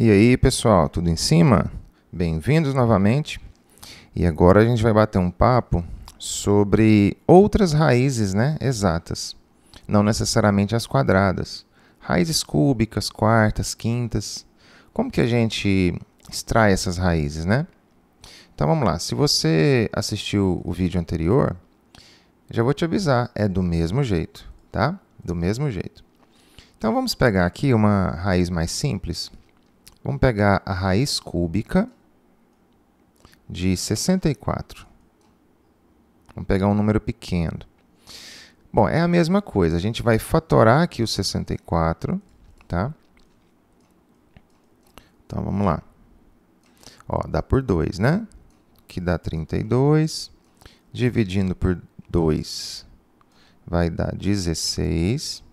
E aí, pessoal, tudo em cima? Bem-vindos novamente. E agora a gente vai bater um papo sobre outras raízes, né, exatas, não necessariamente as quadradas. Raízes cúbicas, quartas, quintas. Como que a gente extrai essas raízes, né? Então vamos lá. Se você assistiu o vídeo anterior, já vou te avisar, é do mesmo jeito, tá? Do mesmo jeito. Então vamos pegar aqui uma raiz mais simples, Vamos pegar a raiz cúbica de 64. Vamos pegar um número pequeno. Bom, é a mesma coisa. A gente vai fatorar aqui o 64, tá? Então, vamos lá. Ó, dá por 2, né? Que dá 32. Dividindo por 2 vai dar 16.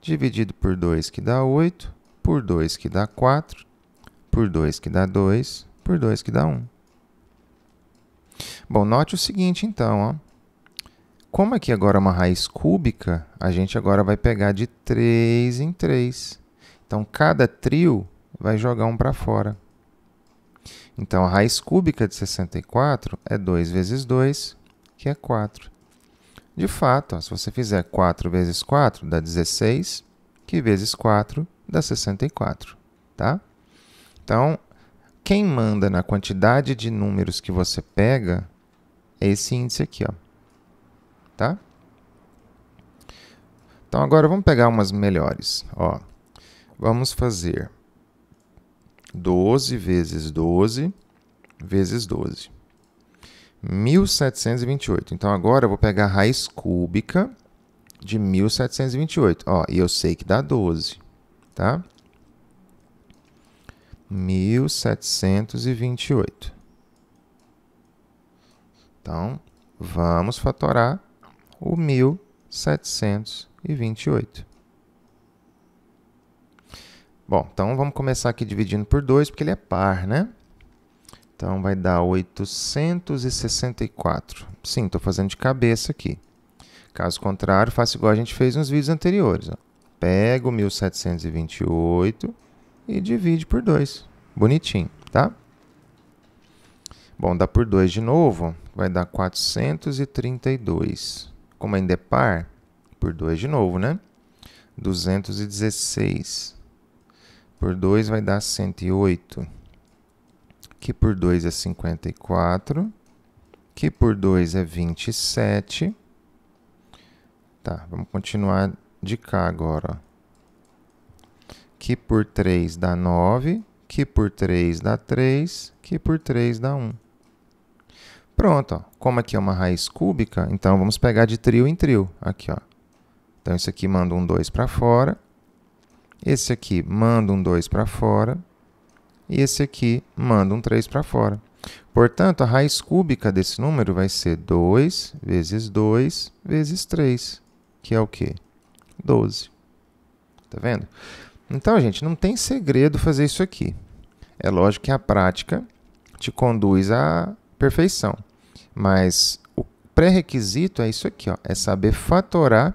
Dividido por 2, que dá 8. Por 2, que dá 4 por 2 que dá 2, por 2 que dá 1. Um. Bom, note o seguinte então, ó. Como aqui agora é uma raiz cúbica, a gente agora vai pegar de 3 em 3. Então, cada trio vai jogar um para fora. Então, a raiz cúbica de 64 é 2 vezes 2, que é 4. De fato, ó, se você fizer 4 vezes 4, dá 16, que vezes 4 dá 64, tá? Então, quem manda na quantidade de números que você pega é esse índice aqui, ó. Tá? Então agora vamos pegar umas melhores, ó. Vamos fazer 12 vezes 12 vezes 12. 1728. Então agora eu vou pegar a raiz cúbica de 1728. Ó, e eu sei que dá 12, tá? mil setecentos e e oito. Então, vamos fatorar o mil setecentos e vinte e oito. Bom, então vamos começar aqui dividindo por dois porque ele é par, né? Então vai dar 864. Sim, estou fazendo de cabeça aqui. Caso contrário, faço igual a gente fez nos vídeos anteriores. Ó. Pego 1728 e divide por 2. Bonitinho, tá? Bom, dá por 2 de novo, vai dar 432. Como ainda é par, por 2 de novo, né? 216. Por 2 vai dar 108. Que por 2 é 54. Que por 2 é 27. Tá, vamos continuar de cá agora. Ó que por 3 dá 9, que por 3 dá 3, que por 3 dá 1. Pronto, ó. como aqui é uma raiz cúbica, então vamos pegar de trio em trio. Aqui, ó. Então, esse aqui manda um 2 para fora, esse aqui manda um 2 para fora, e esse aqui manda um 3 para fora. Portanto, a raiz cúbica desse número vai ser 2 vezes 2 vezes 3, que é o quê? 12. Está vendo? Então, gente, não tem segredo fazer isso aqui. É lógico que a prática te conduz à perfeição, mas o pré-requisito é isso aqui, ó, é saber fatorar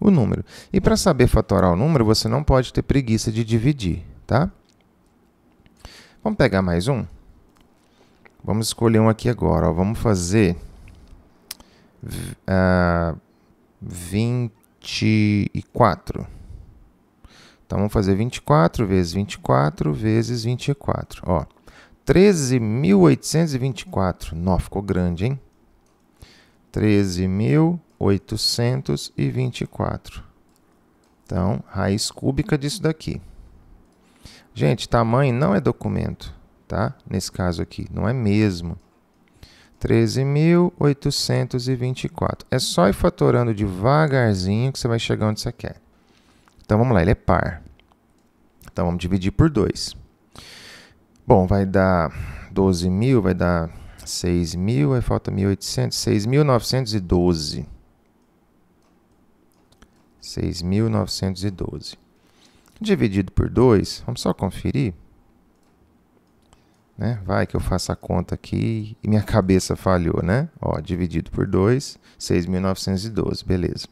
o número. E para saber fatorar o número, você não pode ter preguiça de dividir, tá? Vamos pegar mais um? Vamos escolher um aqui agora. Ó. Vamos fazer uh, ah, 24. Então vamos fazer 24 vezes 24 vezes 24. Ó, 13.824. Nó, ficou grande, hein? 13.824. Então, raiz cúbica disso daqui. Gente, tamanho não é documento, tá? Nesse caso aqui, não é mesmo. 13.824. É só ir fatorando devagarzinho que você vai chegar onde você quer. Então vamos lá, ele é par. Então vamos dividir por 2. Bom, vai dar 12.000, vai dar 6.000, mil, aí falta 1.800, 6.912. 6.912. Dividido por 2, vamos só conferir. Né? Vai que eu faço a conta aqui e minha cabeça falhou, né? Ó, dividido por 2, 6.912, beleza.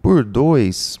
Por 2,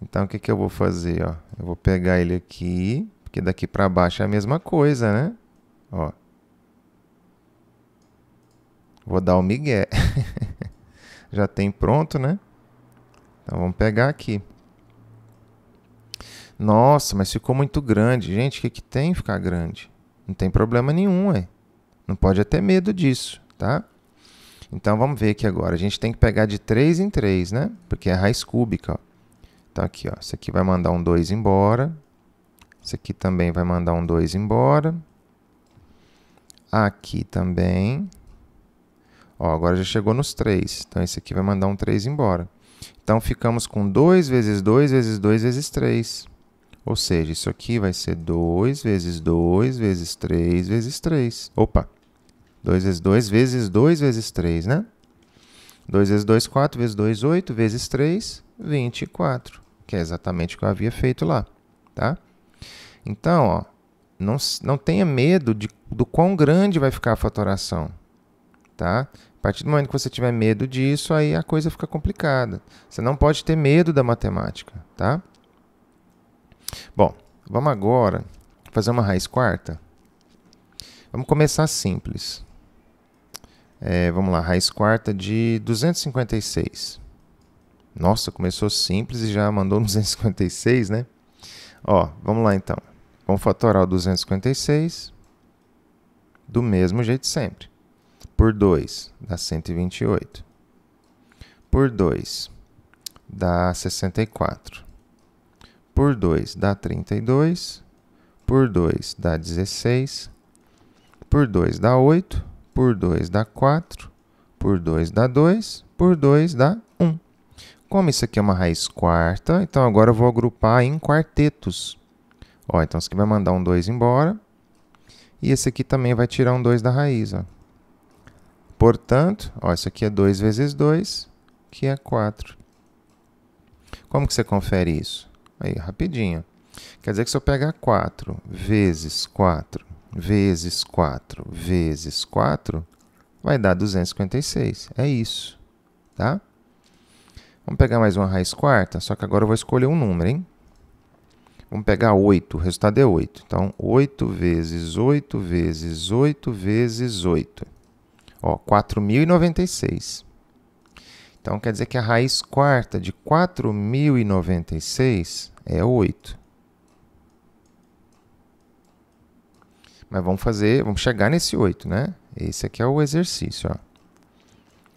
Então o que, que eu vou fazer? Ó? Eu vou pegar ele aqui, porque daqui para baixo é a mesma coisa, né? Ó. Vou dar o migué. Já tem pronto, né? Então vamos pegar aqui. Nossa, mas ficou muito grande. Gente, o que, que tem ficar grande? Não tem problema nenhum, é. Não pode ter medo disso, tá? Então vamos ver aqui agora. A gente tem que pegar de 3 em 3, né? Porque é raiz cúbica, ó. Então, aqui, ó. Isso aqui vai mandar um 2 embora. Isso aqui também vai mandar um 2 embora. Aqui também. Ó, agora já chegou nos 3. Então, esse aqui vai mandar um 3 embora. Então, ficamos com 2 vezes 2 vezes 2 vezes 3. Ou seja, isso aqui vai ser 2 vezes 2 vezes 3 vezes 3. Opa! 2 vezes 2 vezes 2 vezes 3, né? 2 vezes 2, 4 vezes 2, 8 vezes 3, 24 que é exatamente o que eu havia feito lá, tá? Então, ó, não, não tenha medo de, do quão grande vai ficar a fatoração, tá? A partir do momento que você tiver medo disso, aí a coisa fica complicada. Você não pode ter medo da matemática, tá? Bom, vamos agora fazer uma raiz quarta. Vamos começar simples. É, vamos lá, raiz quarta de 256. Nossa, começou simples e já mandou 256, né? Ó, vamos lá então. Vamos fatorar o 256 do mesmo jeito sempre. Por 2 dá 128. Por 2 dá 64. Por 2 dá 32. Por 2 dá 16. Por 2 dá 8. Por 2 dá 4. Por 2 dá 2. Por 2 dá como isso aqui é uma raiz quarta, então agora eu vou agrupar em quartetos. Ó, então isso aqui vai mandar um 2 embora. E esse aqui também vai tirar um 2 da raiz. Ó. Portanto, ó, isso aqui é 2 vezes 2, que é 4. Como que você confere isso? Aí, rapidinho. Quer dizer que se eu pegar 4 vezes 4 vezes 4 vezes 4, vai dar 256. É isso, tá? Vamos pegar mais uma raiz quarta, só que agora eu vou escolher um número, hein? Vamos pegar 8, o resultado é 8. Então, 8 vezes 8 vezes 8 vezes 8. Ó, 4.096. Então, quer dizer que a raiz quarta de 4.096 é 8. Mas vamos fazer, vamos chegar nesse 8, né? Esse aqui é o exercício, ó.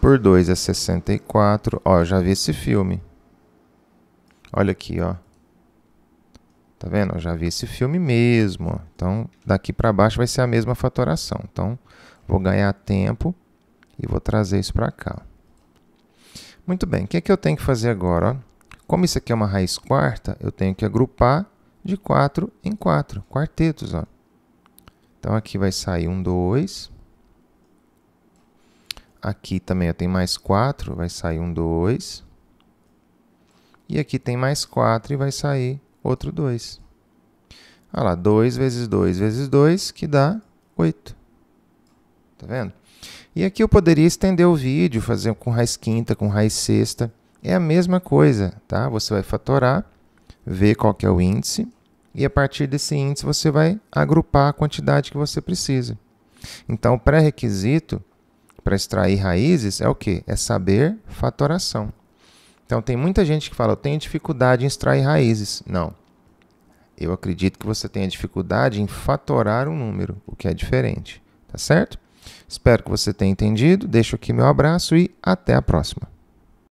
por 2 é 64. Ó, já vi esse filme. Olha aqui, ó. Tá vendo? Eu já vi esse filme mesmo. Então, daqui para baixo vai ser a mesma fatoração. Então, vou ganhar tempo e vou trazer isso para cá. Muito bem, o que, é que eu tenho que fazer agora? Como isso aqui é uma raiz quarta, eu tenho que agrupar de 4 em 4, quartetos. Ó. Então, aqui vai sair um 2, Aqui também ó, tem mais 4, vai sair um 2. E aqui tem mais 4 e vai sair outro 2. Olha lá, 2 vezes 2 vezes 2, que dá 8. Tá vendo? E aqui eu poderia estender o vídeo, fazer com raiz quinta, com raiz sexta. É a mesma coisa, tá? Você vai fatorar, ver qual que é o índice, e a partir desse índice você vai agrupar a quantidade que você precisa. Então, o pré-requisito para extrair raízes é o que? É saber fatoração. Então tem muita gente que fala, eu tenho dificuldade em extrair raízes. Não. Eu acredito que você tenha dificuldade em fatorar um número, o que é diferente. Tá certo? Espero que você tenha entendido. Deixo aqui meu abraço e até a próxima.